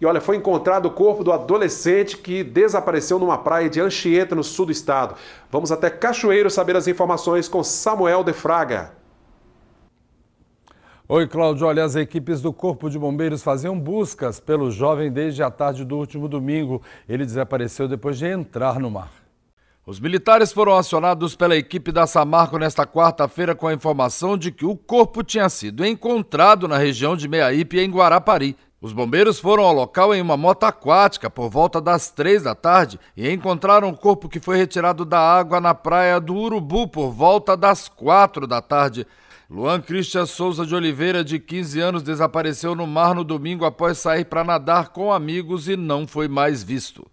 E olha, foi encontrado o corpo do adolescente que desapareceu numa praia de Anchieta, no sul do estado. Vamos até Cachoeiro saber as informações com Samuel de Fraga. Oi, Cláudio. Olha, as equipes do Corpo de Bombeiros faziam buscas pelo jovem desde a tarde do último domingo. Ele desapareceu depois de entrar no mar. Os militares foram acionados pela equipe da Samarco nesta quarta-feira com a informação de que o corpo tinha sido encontrado na região de Meiaípe, em Guarapari. Os bombeiros foram ao local em uma moto aquática por volta das três da tarde e encontraram o corpo que foi retirado da água na praia do Urubu por volta das quatro da tarde. Luan Christian Souza de Oliveira, de 15 anos, desapareceu no mar no domingo após sair para nadar com amigos e não foi mais visto.